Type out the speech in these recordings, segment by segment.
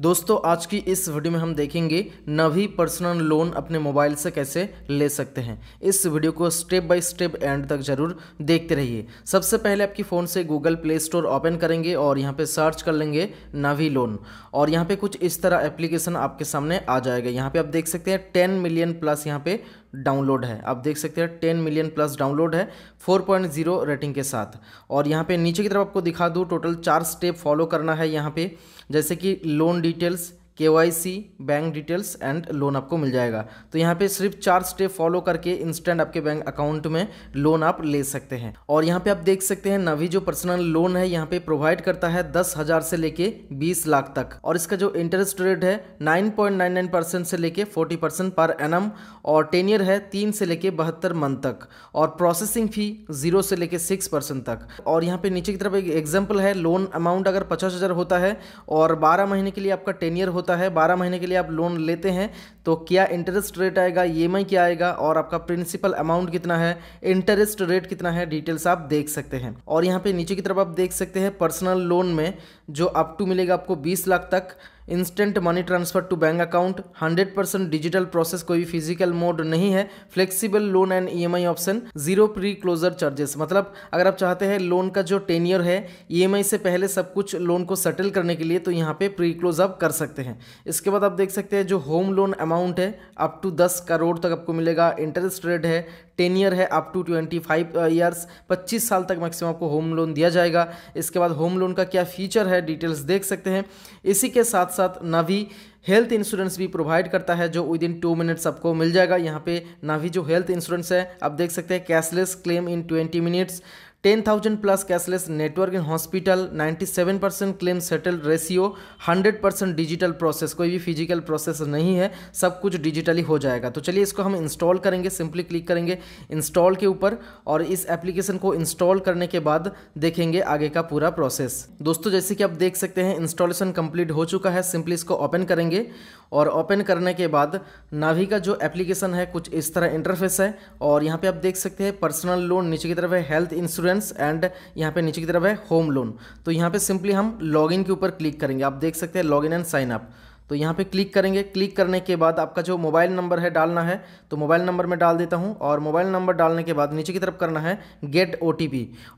दोस्तों आज की इस वीडियो में हम देखेंगे नवी पर्सनल लोन अपने मोबाइल से कैसे ले सकते हैं इस वीडियो को स्टेप बाय स्टेप एंड तक जरूर देखते रहिए सबसे पहले आपकी फ़ोन से गूगल प्ले स्टोर ओपन करेंगे और यहाँ पे सर्च कर लेंगे नवी लोन और यहाँ पे कुछ इस तरह एप्लीकेशन आपके सामने आ जाएगा यहाँ पे आप देख सकते हैं टेन मिलियन प्लस यहाँ पर डाउनलोड है आप देख सकते हैं टेन मिलियन प्लस डाउनलोड है फोर पॉइंट जीरो रेटिंग के साथ और यहाँ पे नीचे की तरफ आपको दिखा दूँ टोटल चार स्टेप फॉलो करना है यहाँ पे जैसे कि loan details KYC bank details and loan आपको मिल जाएगा तो यहाँ पे सिर्फ चार स्टेप फॉलो करके इंस्टेंट आपके बैंक अकाउंट में लोन आप ले सकते हैं और यहाँ पे आप देख सकते हैं नवी जो पर्सनल लोन है यहाँ पे प्रोवाइड करता है दस हजार से लेके बीस लाख तक और इसका जो इंटरेस्ट रेट है nine point nine nine percent से लेके फोर्टी परसेंट पर एम और टेन ईयर है तीन से लेके बहत्तर मंथ तक और प्रोसेसिंग फी जीरो से लेके सिक्स परसेंट तक और यहाँ पे नीचे की तरफ एक एग्जाम्पल है लोन अमाउंट अगर पचास हजार होता है और बारह महीने के लिए आपका टेन ईयर होता होता है बारह महीने के लिए आप लोन लेते हैं तो क्या इंटरेस्ट रेट आएगा ई e क्या आएगा और आपका प्रिंसिपल अमाउंट कितना है इंटरेस्ट रेट कितना है डिटेल्स आप देख सकते हैं और यहाँ पे नीचे की तरफ आप देख सकते हैं पर्सनल लोन में जो अप टू मिलेगा आपको बीस लाख तक instant money transfer to bank account 100 percent digital process कोई फिजिकल मोड नहीं है flexible loan and EMI option zero pre closure charges मतलब अगर आप चाहते हैं लोन का जो ईयर है ईएमआई e से पहले सब कुछ लोन को सेटल करने के लिए तो यहाँ पे प्री क्लोज आप कर सकते हैं इसके बाद आप देख सकते हैं जो होम लोन अमाउंट है अप टू दस करोड़ तक आपको मिलेगा इंटरेस्ट रेट है टेन ईयर है up to twenty five years पच्चीस साल तक मैक्सिमम आपको होम लोन दिया जाएगा इसके बाद होम लोन का क्या फीचर है डिटेल्स देख सकते हैं इसी के साथ साथ नवी हेल्थ इंश्योरेंस भी प्रोवाइड करता है जो विद इन टू मिनट्स आपको मिल जाएगा यहाँ पे नावी जो हेल्थ इंश्योरेंस है आप देख सकते हैं cashless claim in twenty minutes ten thousand plus cashless network in hospital ninety seven percent claim settle ratio hundred percent digital process कोई भी फिजिकल प्रोसेस नहीं है सब कुछ डिजिटली हो जाएगा तो चलिए इसको हम इंस्टॉल करेंगे सिंपली क्लिक करेंगे इंस्टॉल के ऊपर और इस एप्लीकेशन को इंस्टॉल करने के बाद देखेंगे आगे का पूरा प्रोसेस दोस्तों जैसे कि आप देख सकते हैं इंस्टॉलेशन कंप्लीट हो चुका है सिंपली इसको ओपन करेंगे और ओपन करने के बाद नावी का जो एप्लीकेशन है कुछ इस तरह इंटरफेस है और यहाँ पे आप देख सकते हैं पर्सनल लोन नीचे की तरफ है हेल्थ इंश्योरेंस रेफरेंस एंड यहाँ पे नीचे की तरफ है होम लोन तो यहाँ पे सिंपली हम लॉगिन के ऊपर क्लिक करेंगे आप देख सकते हैं लॉगिन एंड साइन अप तो यहाँ पे क्लिक करेंगे क्लिक करने के बाद आपका जो मोबाइल नंबर है डालना है तो मोबाइल नंबर में डाल देता हूँ और मोबाइल नंबर डालने के बाद नीचे की तरफ करना है गेट ओ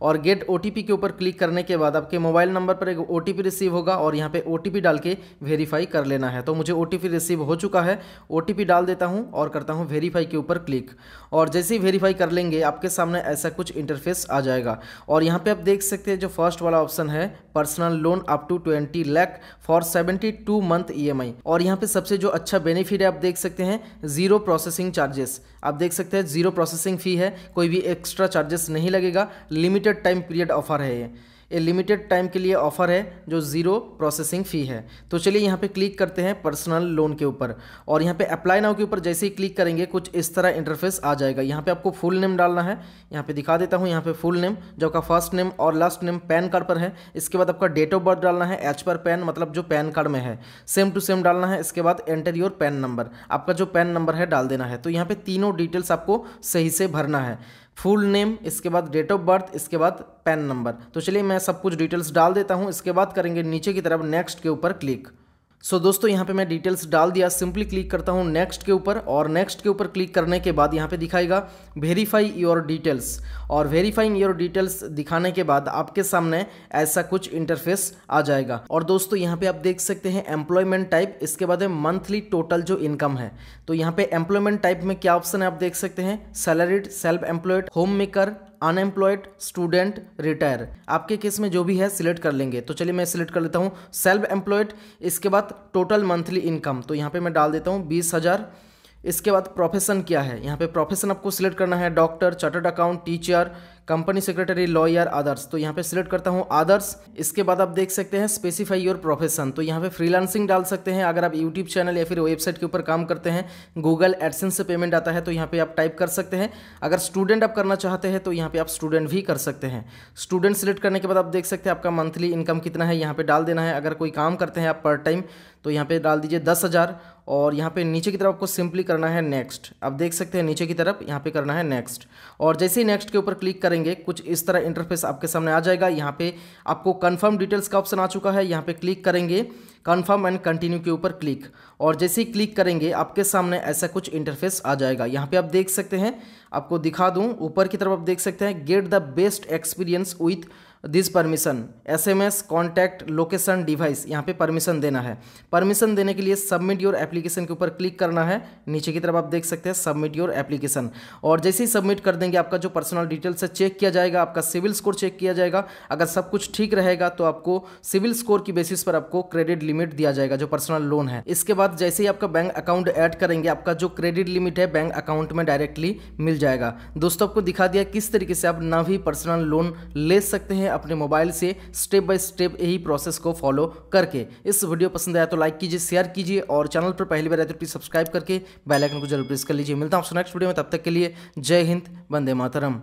और गेट ओ के ऊपर क्लिक करने के बाद आपके मोबाइल नंबर पर एक ओ रिसीव होगा और यहाँ पर ओ डाल के वेरीफाई कर लेना है तो मुझे ओ रिसीव हो चुका है ओ डाल देता हूँ और करता हूँ वेरीफाई के ऊपर क्लिक और जैसे ही वेरीफाई कर लेंगे आपके सामने ऐसा कुछ इंटरफेस आ जाएगा और यहाँ पर आप देख सकते हैं जो फर्स्ट वाला ऑप्शन है personal loan up to twenty lakh for seventy two month ई ई और यहाँ पे सबसे जो अच्छा बेनिफिट है आप देख सकते हैं जीरो प्रोसेसिंग चार्जेस आप देख सकते हैं जीरो प्रोसेसिंग फी है कोई भी एक्स्ट्रा चार्जेस नहीं लगेगा लिमिटेड टाइम पीरियड ऑफर है ये ये लिमिटेड टाइम के लिए ऑफर है जो ज़ीरो प्रोसेसिंग फ़ी है तो चलिए यहाँ पे क्लिक करते हैं पर्सनल लोन के ऊपर और यहाँ पे अप्लाई नाउ के ऊपर जैसे ही क्लिक करेंगे कुछ इस तरह इंटरफेस आ जाएगा यहाँ पे आपको फुल नेम डालना है यहाँ पे दिखा देता हूँ यहाँ पे फुल नेम जो आपका फर्स्ट नेम और लास्ट नेम पैन कार्ड पर है इसके बाद आपका डेट ऑफ बर्थ डालना है एच पर पैन मतलब जो पैन कार्ड में है सेम टू सेम डालना है इसके बाद एंटर योर पैन नंबर आपका जो पैन नंबर है डाल देना है तो यहाँ पर तीनों डिटेल्स आपको सही से भरना है फुल नेम इसके बाद डेट ऑफ बर्थ इसके बाद पैन नंबर तो चलिए मैं सब कुछ डिटेल्स डाल देता हूँ इसके बाद करेंगे नीचे की तरफ नेक्स्ट के ऊपर क्लिक सो so, दोस्तों यहाँ पे मैं डिटेल्स डाल दिया सिंपली क्लिक करता हूँ नेक्स्ट के ऊपर और नेक्स्ट के ऊपर क्लिक करने के बाद यहाँ पे दिखाएगा वेरीफाई योर डिटेल्स और वेरीफाइंग योर डिटेल्स दिखाने के बाद आपके सामने ऐसा कुछ इंटरफेस आ जाएगा और दोस्तों यहाँ पे आप देख सकते हैं एम्प्लॉयमेंट टाइप इसके बाद है मंथली टोटल जो इनकम है तो यहाँ पे एम्प्लॉयमेंट टाइप में क्या ऑप्शन है आप देख सकते हैं salaried self employed home maker unemployed student retire आपके केस में जो भी है सिलेक्ट कर लेंगे तो चलिए मैं सिलेक्ट कर लेता हूँ सेल्फ एम्प्लॉयड इसके बाद टोटल मंथली इनकम तो यहाँ पर मैं डाल देता हूँ बीस हज़ार इसके बाद प्रोफेशन क्या है यहाँ पे प्रोफेशन आपको सिलेक्ट करना है doctor chartered account teacher company secretary lawyer others तो यहाँ पे सिलेक्ट करता हूँ अदर्स इसके बाद आप देख सकते हैं स्पेसिफाई योर प्रोफेशन तो यहाँ पे फ्रीलांसिंग डाल सकते हैं अगर आप यूट्यूब चैनल या फिर वेबसाइट के ऊपर काम करते हैं गूगल एडसेंस से पेमेंट आता है तो यहाँ पे आप टाइप कर सकते हैं अगर स्टूडेंट आप करना चाहते हैं तो यहाँ पे आप स्टूडेंट भी कर सकते हैं स्टूडेंट सिलेक्ट करने के बाद आप देख सकते हैं आपका मंथली इनकम कितना है यहाँ पे डाल देना है अगर कोई काम करते हैं आप पर टाइम तो यहाँ पे डाल दीजिए दस हज़ार और यहाँ पे नीचे की तरफ आपको सिंपली करना है नेक्स्ट आप देख सकते हैं नीचे की तरफ यहाँ पे करना है नेक्स्ट और जैसे ही नेक्स्ट के ऊपर क्लिक करेंगे कुछ इस तरह इंटरफेस आपके सामने आ जाएगा यहाँ पे आपको कंफर्म डिटेल्स का ऑप्शन आ चुका है यहाँ पे क्लिक करेंगे कंफर्म एंड कंटिन्यू के ऊपर क्लिक और जैसे ही क्लिक करेंगे आपके सामने ऐसा कुछ इंटरफेस आ जाएगा यहाँ पे आप देख सकते हैं आपको दिखा दूँ ऊपर की तरफ आप देख सकते हैं get the best experience with this permission S M S contact location device यहाँ पे परमिशन देना है परमिशन देने के लिए सबमिट योर एप्लीकेशन के ऊपर क्लिक करना है नीचे की तरफ आप देख सकते हैं सबमिट योर एप्लीकेशन और जैसे ही सबमिट कर देंगे आपका जो पर्सनल डिटेल्स है चेक किया जाएगा आपका सिविल स्कोर चेक किया जाएगा अगर सब कुछ ठीक रहेगा तो आपको सिविल स्कोर की बेसिस पर आपको क्रेडिट लिमिट दिया जाएगा जो पर्सनल लोन है इसके बाद जैसे ही आपका बैंक अकाउंट ऐड करेंगे आपका जो क्रेडिट लिमिट है बैंक अकाउंट में डायरेक्टली मिल जाएगा दोस्तों आपको दिखा दिया किस तरीके से आप ना भी पर्सनल लोन ले सकते हैं अपने मोबाइल से स्टेप बाय स्टेप यही प्रोसेस को फॉलो करके इस वीडियो पसंद आया तो लाइक कीजिए शेयर कीजिए और चैनल पर पहली बार आए तो प्लीज़ सब्सक्राइब करके बेलाइकन को जरूर प्रेस कर लीजिए मिलता हूँ नेक्स्ट वीडियो में तब तक के लिए जय हिंद वंदे मातरम